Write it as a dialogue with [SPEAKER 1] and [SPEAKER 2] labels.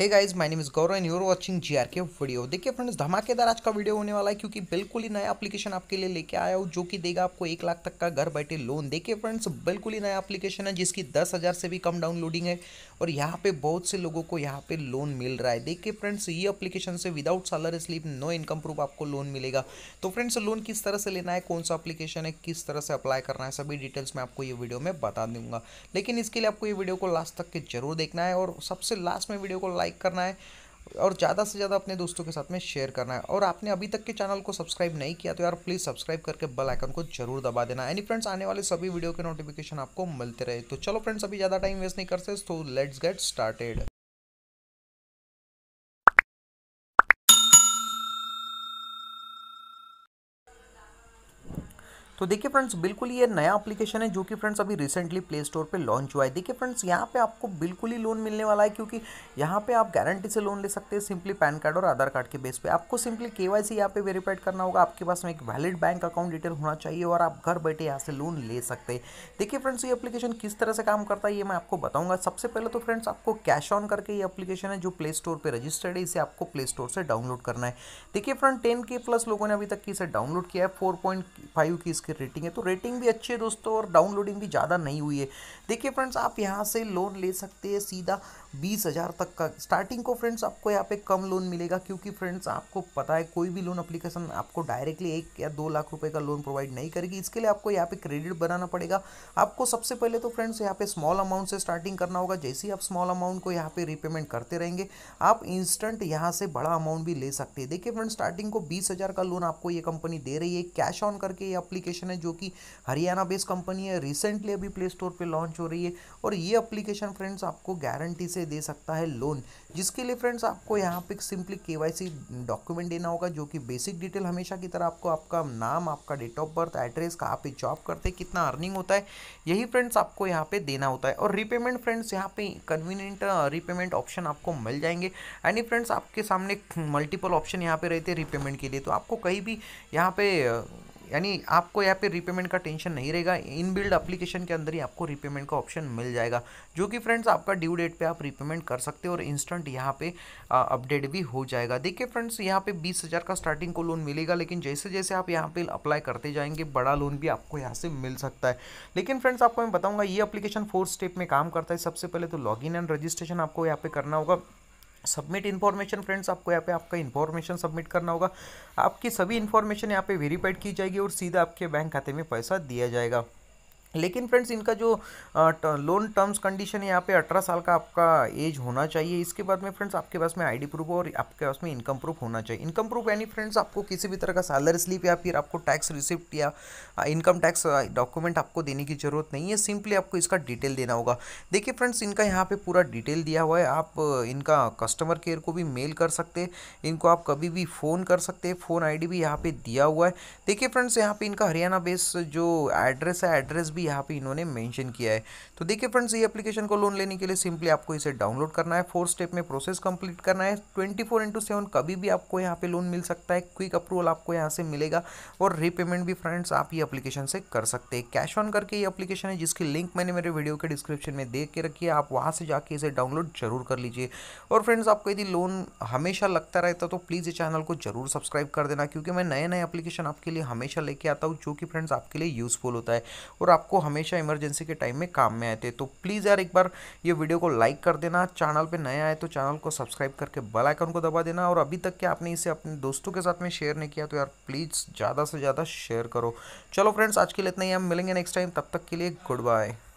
[SPEAKER 1] hey guys my name is Gaurav and you're watching G R K video देखिए friends धमाकेदार आज का video होने वाला है क्योंकि बिल्कुल ही नया एप्लीकेशन आपके लिए लेके आया हूँ जो कि देगा आपको एक लाख तक का घर बैठे लोन देखिए फ्रेंड्स बिल्कुल ही नया एप्लीकेशन है जिसकी दस हज़ार से भी कम डाउनलोडिंग है और यहाँ पे बहुत से लोगों को यहाँ पे लोन मिल रहा है देखिए फ्रेंड्स ये अप्लीकेशन से without salary slip no income proof आपको लोन मिलेगा तो फ्रेंड्स लोन किस तरह से लेना है कौन सा अप्लीकेशन है किस तरह से अप्लाई करना है सभी डिटेल्स मैं आपको ये वीडियो में बता दूंगा लेकिन इसके लिए आपको ये वीडियो को लास्ट तक के जरूर देखना है और सबसे लास्ट में वीडियो को लाइक लाइक करना है और ज़्यादा से ज़्यादा अपने दोस्तों के साथ में शेयर करना है और आपने अभी तक के चैनल को सब्सक्राइब नहीं किया तो यार प्लीज़ सब्सक्राइब करके बेल आइकन को जरूर दबा देना एनी फ्रेंड्स आने वाले सभी वीडियो के नोटिफिकेशन आपको मिलते रहे तो चलो फ्रेंड्स अभी ज़्यादा टाइम वेस्ट नहीं करते तो लेट्स गेट स्टार्टेड तो देखिए फ्रेंड्स बिल्कुल ये नया एप्लीकेशन है जो कि फ्रेंड्स अभी रिसेंटली प्ले स्टोर पर लॉन्च हुआ है देखिए फ्रेंड्स यहाँ पे आपको बिल्कुल ही लोन मिलने वाला है क्योंकि यहाँ पे आप गारंटी से लोन ले सकते हैं सिंपली पैन कार्ड और आधार कार्ड के बेस पे आपको सिंपली के वाई सी यहाँ पे वेरीफाइड करना होगा आपके पास में एक वैलिड बैंक अकाउंट डिटेल होना चाहिए और आप घर बैठे यहाँ से लोन ले सकते हैं देखिए फ्रेंड्स ये अपलीकेशन किस तरह से काम करता है ये मैं आपको बताऊंगा सबसे पहले तो फ्रेंड्स आपको कैश ऑन करके ये अपलीकेशन है जो प्ले स्टोर पर रजिस्टर्ड है इसे आपको प्ले स्टोर से डाउनलोड करना है देखिए फ्रेंड टेन के प्लस लोगों ने अभी तक इसे डाउनलोड किया है फोर पॉइंट फाइव की इसकी रेटिंग है तो रेटिंग भी अच्छी है दोस्तों और डाउनलोडिंग भी ज़्यादा नहीं हुई है देखिए फ्रेंड्स आप यहाँ से लोन ले सकते हैं सीधा बीस हज़ार तक का स्टार्टिंग को फ्रेंड्स आपको यहाँ पे कम लोन मिलेगा क्योंकि फ्रेंड्स आपको पता है कोई भी लोन अप्लीकेशन आपको डायरेक्टली एक या दो लाख रुपये का लोन प्रोवाइड नहीं करेगी इसके लिए आपको यहाँ पर क्रेडिट बनाना पड़ेगा आपको सबसे पहले तो फ्रेंड्स यहाँ पे स्मॉल अमाउंट से स्टार्टिंग करना होगा जैसे ही आप स्मॉल अमाउंट को यहाँ पर रिपेमेंट करते रहेंगे आप इंस्टेंट यहाँ से बड़ा अमाउंट भी ले सकते हैं देखिए फ्रेंड्स स्टार्टिंग को बीस का लोन आपको ये कंपनी दे रही है कैश ऑन करके ये अप्लीकेशन एप्लीकेशन है जो कि हरियाणा बेस्ड कंपनी है रिसेंटली अभी प्ले स्टोर पर लॉन्च हो रही है और ये अप्लीकेशन फ्रेंड्स आपको गारंटी से दे सकता है लोन जिसके लिए फ्रेंड्स आपको यहाँ पे सिंपली के डॉक्यूमेंट देना होगा जो कि बेसिक डिटेल हमेशा की तरह आपको आपका नाम आपका डेट ऑफ बर्थ एड्रेस कहाँ पे जॉब करते हैं कितना अर्निंग होता है यही फ्रेंड्स आपको यहाँ पे देना होता है और रिपेमेंट फ्रेंड्स यहाँ पे कन्वीनियंट रिपेमेंट ऑप्शन आपको मिल जाएंगे एनी फ्रेंड्स आपके सामने मल्टीपल ऑप्शन यहाँ पे रहते हैं रिपेमेंट के लिए तो आपको कहीं भी यहाँ पे यानी आपको यहाँ पे रीपेमेंट का टेंशन नहीं रहेगा इन बिल्ड अप्लीकेशन के अंदर ही आपको रीपेमेंट का ऑप्शन मिल जाएगा जो कि फ्रेंड्स आपका ड्यू डेट पे आप रीपेमेंट कर सकते हो और इंस्टेंट यहाँ पे अपडेट भी हो जाएगा देखिए फ्रेंड्स यहाँ पे बीस हज़ार का स्टार्टिंग को लोन मिलेगा लेकिन जैसे जैसे आप यहाँ पर अप्लाई करते जाएंगे बड़ा लोन भी आपको यहाँ से मिल सकता है लेकिन फ्रेंड्स आपको मैं बताऊँगा ये अप्लीकेशन फोर स्टेप में काम करता है सबसे पहले तो लॉग एंड रजिस्ट्रेशन आपको यहाँ पर करना होगा सबमिट इन्फॉर्मेशन फ्रेंड्स आपको यहाँ पे आपका इन्फॉर्मेशन सबमिट करना होगा आपकी सभी इन्फॉर्मेशन यहाँ पे वेरीफाइड की जाएगी और सीधा आपके बैंक खाते में पैसा दिया जाएगा लेकिन फ्रेंड्स इनका जो लोन टर्म्स कंडीशन है यहाँ पे अठारह साल का आपका एज होना चाहिए इसके बाद में फ्रेंड्स आपके पास में आईडी प्रूफ और आपके पास में इनकम प्रूफ होना चाहिए इनकम प्रूफ यानी फ्रेंड्स आपको किसी भी तरह का सैलरी स्लिप या फिर आपको टैक्स रिसिप्ट या इनकम टैक्स डॉक्यूमेंट आपको देने की जरूरत नहीं है सिंपली आपको इसका डिटेल देना होगा देखिए फ्रेंड्स इनका यहाँ पर पूरा डिटेल दिया हुआ है आप इनका कस्टमर केयर को भी मेल कर सकते हैं इनको आप कभी भी फ़ोन कर सकते हैं फ़ोन आई भी यहाँ पर दिया हुआ है देखिए फ्रेंड्स यहाँ पर इनका हरियाणा बेस जो एड्रेस है एड्रेस भी भी यहाँ पे इन्होंने मेंशन किया है तो देखिए फ्रेंड्स ये एप्लीकेशन को लोन लेने के लिए सिंपली आपको इसे डाउनलोड करना है फोर स्टेप में प्रोसेस कंप्लीट करना है ट्वेंटी फोर इंटू सेवन कभी भी आपको यहाँ पे लोन मिल सकता है क्विक अप्रूवल आपको यहाँ से मिलेगा और रीपेमेंट भी फ्रेंड्स आप ये एप्लीकेशन से कर सकते हैं कैश ऑन करके ये एप्लीकेशन है जिसकी लिंक मैंने मेरे वीडियो के डिस्क्रिप्शन में देख के रखी है आप वहाँ से जाके इसे डाउनलोड जरूर कर लीजिए और फ्रेंड्स आपको यदि लोन हमेशा लगता रहता तो प्लीज़ ये चैनल को जरूर सब्सक्राइब कर देना क्योंकि मैं नए नए एप्लीकेशन आपके लिए हमेशा लेके आता हूँ जो कि फ्रेंड्स आपके लिए यूज़फुल होता है और आपको आपको हमेशा इमरजेंसी के टाइम में काम में आए थे तो प्लीज़ यार एक बार ये वीडियो को लाइक कर देना चैनल पर नया आए तो चैनल को सब्सक्राइब करके बेल आइकन को दबा देना और अभी तक के आपने इसे अपने दोस्तों के साथ में शेयर नहीं किया तो यार प्लीज़ ज़्यादा से ज़्यादा शेयर करो चलो फ्रेंड्स आज के लिए इतना ही हम मिलेंगे नेक्स्ट टाइम तब तक के लिए गुड बाय